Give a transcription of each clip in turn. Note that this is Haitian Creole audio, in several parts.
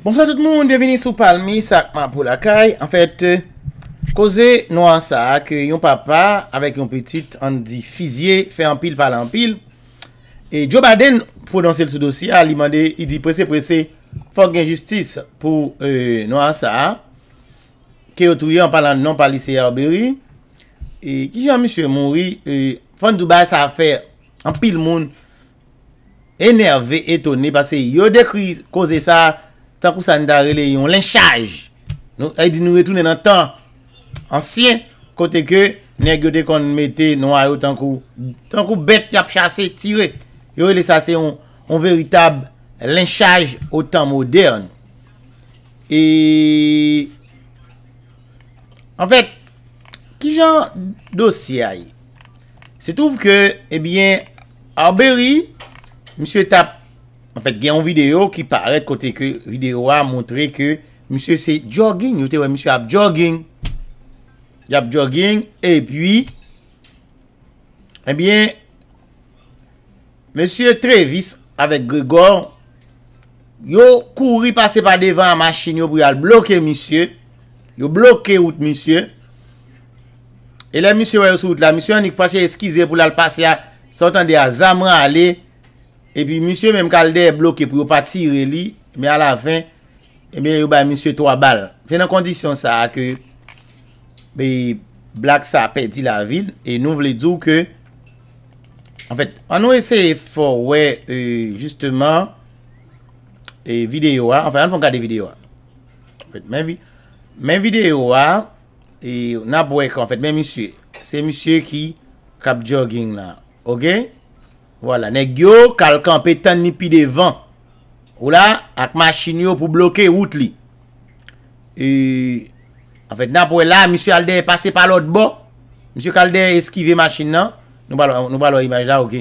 Bonsoit tout moun, devini sou palmi, sakman pou lakay. En fèt, koze nou an sa, ke yon papa, avèk yon petit, an di fizye, fè an pil pal an pil, e Djo Baden, pou danse l sou dosi, a li mande, i di prese prese, fòk genjistis pou euh, nou an sa, ke otouye an palan nan palise yor beri, e ki jan misye mounri, fòn Duba sa fè an pil moun, enerve, etone, pasè yo dekri koze sa, tan kou sa an da rele yon lenchaj. Nou, ay di nou retounen an tan ansyen, kote ke ne gote kon mette nou a yo tan kou bet yap chase tire. Yo rele sase yon veritab lenchaj o tan modern. E, an fek, ki jan dosi ay? Se touf ke, e bien, Mr. Tap En fèt gen yon videyo ki paret kote videyo a montre ke Misyè se jogging, yote wè misyè ap jogging Y ap jogging, e pwi Ebyen eh Misyè Travis avè Gregor Yo kouri pase pa devan a machin yo pou yal bloke misyè Yo bloke wout misyè E lè misyè wè yos wout la, misyè anik pase eskize pou lal pase a Sotan de a zamran ale E pi, monsye men kalde bloke pou yo patire li. Men ala ven, men yo bay monsye 3 bal. Fè nan kondisyon sa a ke, men blak sa apè di la vil. E nou vle djou ke, en fèt, an nou ese fò wè, e, jisteman, e, videyo a, an fè an fò kade videyo a. En fèt, men videyo a, e, nan bwe ka, en fèt, men monsye. Se monsye ki kap jogging la, ok? Wala, negyo, kalkan pe tan ni pi devan. Wala, ak machin yo pou bloke wout li. E, an fèt nan pou wè e la, misyo Alde e pase palot bon. Misyo Alde e eskive machin nan. Nou palo imaj la, ok.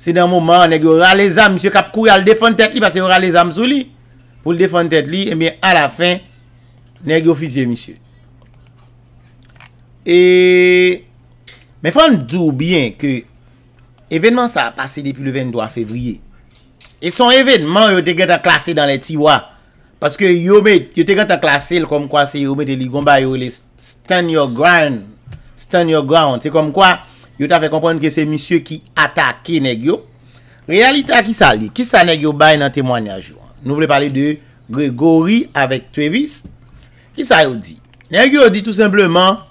Se nan mouman, negyo, ralè zan, misyo kap kou yal defon tet li, pase yon ralè zan msou li. Pou l defon tet li, e eh mwen a la fin, negyo fizye, misyo. E, mè fè an djou byen ke Evenement sa a pase depi le 22 fevriye. E son evenement yo te gen ta klasse dan le tiwa. Paske yo te gen ta klasse l kom kwa se yo men te ligon ba yo le stand your ground. Stand your ground. Se kom kwa yo ta fe kompon ke se misye ki atake neg yo. Realita ki sa li? Ki sa neg yo bay nan temwanyaj yo? Nou vle pale de Gregory avek Travis. Ki sa yo di? Neg yo di tout simpleman...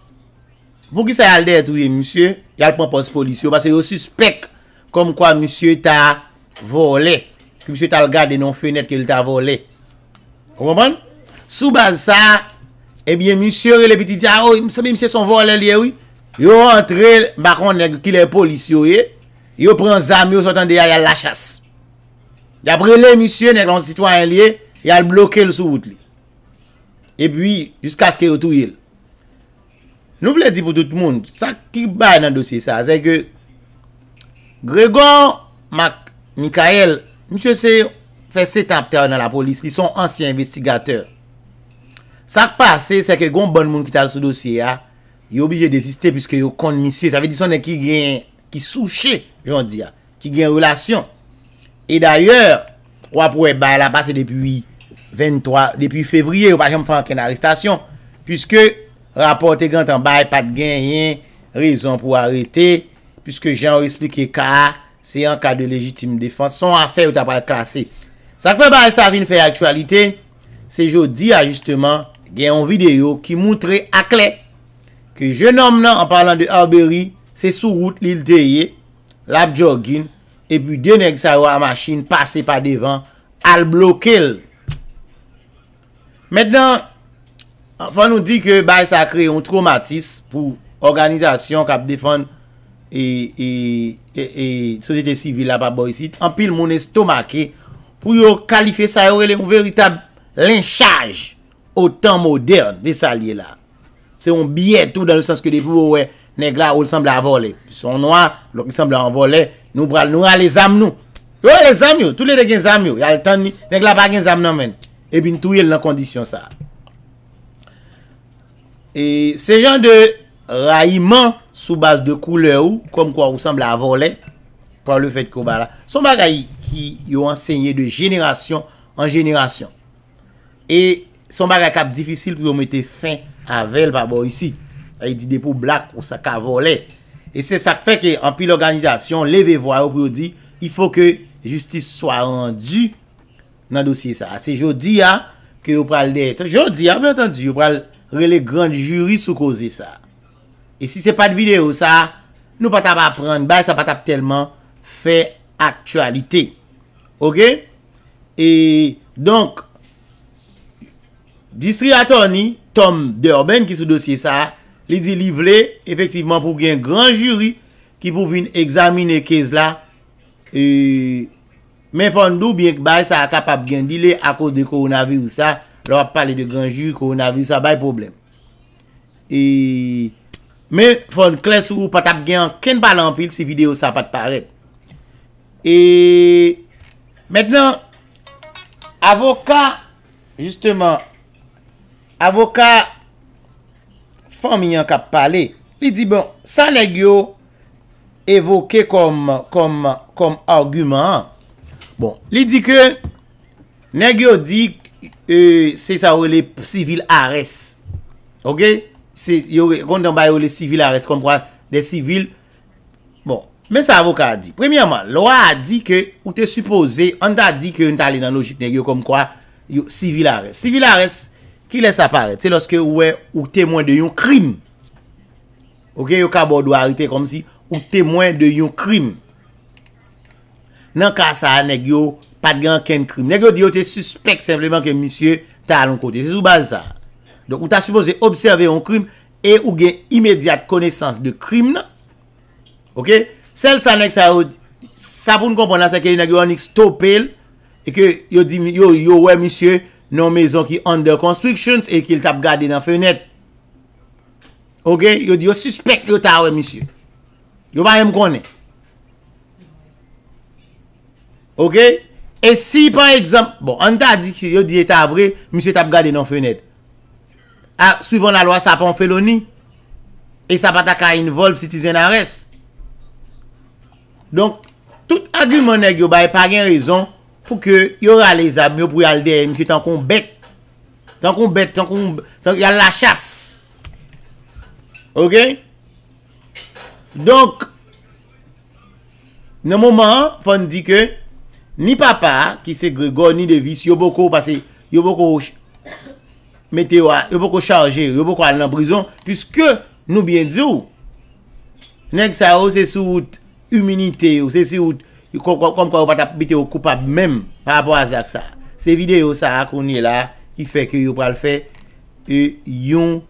Mpou ki sa yalde etouye msye, yal ponpons polisyo. Basè yo suspek kom kwa msye ta volè. Ki msye tal gade nan fenèt ke li ta volè. Kou moun moun? Soubaz sa, ebyen eh msye, le biti diya, o, msye son volè liye, eh oui. Yo rentre, bakon, ki le polisyo ye, yo eh. pren zami, yo sotan deyayal ah, la chas. Dapre le msye, nek lansitwa en liye, yal bloke l soubout li. Ebyen, jiska skè yo touye l. Nou vle di pou tout moun, sak ki bay nan dosye sa, zè ke Gregor, Mak, Mikael, msye se fè setapte nan la polis, ki son ansi investigateur. Sak pa, se se ke goun bon moun ki tal sou dosye, yo bije desiste, pwiske yo kon misye, sa vè di son e ki gen, ki souche, joun di, ki gen relasyon. E d'ayor, wap wè bay la pase depi 23, depi fevriye, yo pa jom fè anken aristasyon, pwiske, Rapporte gantan bay pat genyen Rezon pou arete Piske jan ou esplike ka Se an ka de legitime defanse Son afe ou ta pal kase Sak fe bay sa vin fe aktualite Se jo di a justeman Gen yon video ki moutre akle Ke jenom nan an parlant de Arbery Se sou route l'il deye Lap joggin E pi denek sa ou a machine Pase pa devan al blokel Menden Fwa nou di ke bay sa kre yon traumatis pou organizasyon kap defan e, e, e, e sosyete sivil la pa bo yisit. An pil moun estomake pou yon kalife sa yon veritab linchaj o tan modern de sa liye la. Se yon biye tout dan l sens ke depou wè neg la ou l sembla avole. Son wè l sembla avole nou bral nou a le zam nou. Yo le zam yo, tout le de gen zam yo. Yal tan neg la pa gen zam nan men. E bin tou yon nan kondisyon sa. E se jan de ra iman sou base de koule ou, kom kwa ou sembla avole, pou al le fet kou ba la, son bagay ki yo ansegne de jenerasyon an jenerasyon. E son bagay kap difisil pou yo mette fin avel, pa bo yisi, ay di depo blak ou sak avole. E se sak feke, an pi l'organizasyon, leve vwa ou pou yo di, i fò ke justice swa rendu nan dosye sa. Se jodi ya, ke yo pral de etre, jodi ya, mè yotan di, yo pral, re le grand juri sou koze sa. E si se pa de video sa, nou pa tab ap rande, bay sa pa tab telman fe aktualite. Ok? E, donk, distri atoni, Tom Derben ki sou dosye sa, li di livle, efektiveman pou gen grand juri, ki pou vin examine kez la, e, men fon nou, bay sa kapap gen dile, a kouz de koronavi ou sa, e, Lò ap pale de granjou. Kou na vi sa bay problem. E. Me fon kles ou pat ap gen. Ken balan pil. Se video sa pat pare. E. Mètnen. Avoka. Justeman. Avoka. Fominan kap pale. Li di bon. Sa leg yo. Evoke kom. Kom. Kom argument. Bon. Li di ke. Neg yo di. E, se sa ou le sivil ares Ok Se yo kontan bay ou le sivil ares Konkwa de sivil Bon men sa avoka a di Premiyaman lwa a di ke ou te suppose An ta di ke yon tali nan logik negyo Konkwa yon sivil ares Sivil ares ki les apare Se loske ou te mwen de yon krim Ok yo kabo do ari te kom si Ou te mwen de yon krim Nan ka sa negyo Pat gen ken krim. Nèk yo di yo te suspect sebleman ke misye ta alon kote. Se sou baza. Donk ou ta suppose observe yon krim. E ou gen imediat konesans de krim nan. Ok. Sel sa nèk sa ou. Sa pou nou komponans a ke yon agyonik stopel. E ke yo di yo yo we misye. Non mezon ki under constrictions. E ki l tap gade nan fenet. Ok. Yo di yo suspect yo ta we misye. Yo pa yon m konen. Ok. Ok. E si pan ekzamp... Bon, an ta di ki yo di eta avre, msye tap gade nan fenet. A, suivan la loa, sa pan feloni. E sa pata ka involve citizen arrest. Donk, tout agumon neg yo baye pa gen rezon pou ke yora le zab yo pou yal dey msye tankon bet. Tankon bet, tankon bet. Tankon yal la chas. Ok? Donk, nan mouman, fon di ke, Ni papa ki se gregor ni devis yo boko pase, yo boko metewa, yo boko chanje, yo boko al nan brison. Piske nou bie dzou. Nen ki sa ou se souwout humanite, ou se souwout, kom kwa ou pata bite ou koupab mem. Par rapport a zak sa. Se videyo sa akouni la, ki feke yo pral fe, e yon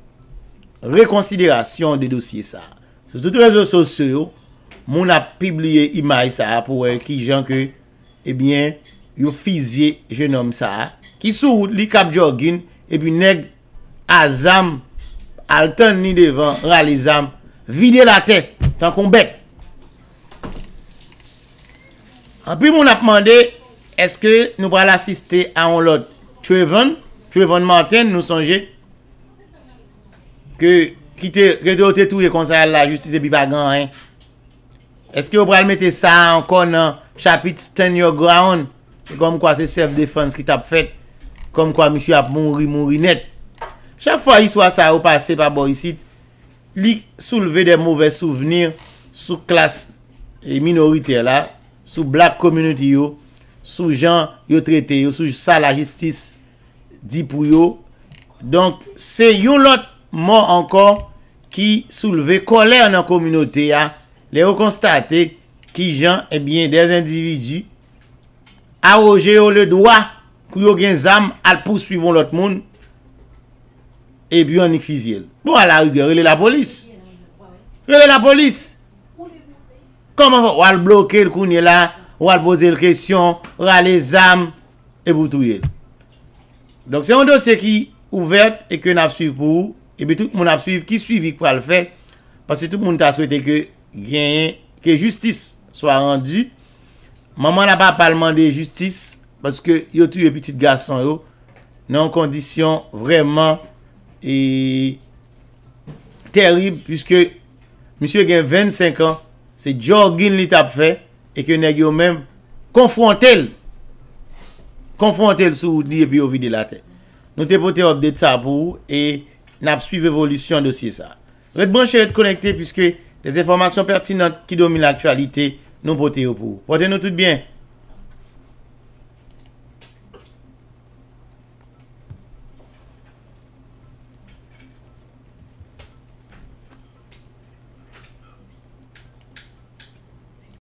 rekonsiderasyon de dosye sa. Sous tout rezon sosyo, moun ap pibliye imaj sa pou ki janke. Ebyen, yo fizye, je nom sa. Ki sou li kap diogin, ebyen neg, azam, al ten ni devan, ralizam, vide la ten, tan kon bek. An pi moun ap mande, eske nou pral asiste a on lot, tuevan, tuevan manten nou sonje, ke kite, ke te ote tou ye konsal la justice bi bagan, eske yo pral mette sa, an kon nan, chapit stand your ground. Se kom kwa se self-defense ki tap fet. Kom kwa mi si ap moun ri moun ri net. Chak fwa yi swa sa ou pase pa bo yi sit. Li souleve de mouve souvenir sou klas e minorite la. Sou black community yo. Sou jan yo trete yo. Sou sa la justice di pou yo. Donk se yon lot moun ankon ki souleve kolè an nan kominote ya. Le yo konstatek Ki jan, ebyen, eh des individu A roje yo le doa Kou yo gen zam Al pou suivon lot moun Ebyen nifizye Bo a la rige, rele la polis Rele la polis Koman wale bloke l kounye la Wale pose l kresyon Wale les zam Ebu touye Donk se yon dosye ki ouvert Ebyen ap suiv pou Ebyen tout moun ap suiv ki suivi kwa l fè Pase tout moun ta souwete ke gen Ke justis Swa randu. Maman la pa palman de justis. Paske yo tou yo pitit gason yo. Nan kondisyon vreman. E. Terib. Piske. Misyon gen 25 an. Se Djorgin li tap fe. E ke neg yo men. Konfrontel. Konfrontel sou li epi yo vide la te. Nou te pote obdet sa pou. E. Nap suiv evolisyon dosye sa. Ret brancher et konekte. Piske. Des informasyon pertinant. Ki domine l'aktualite. Nou pote yo pou. Pote nou tout bien.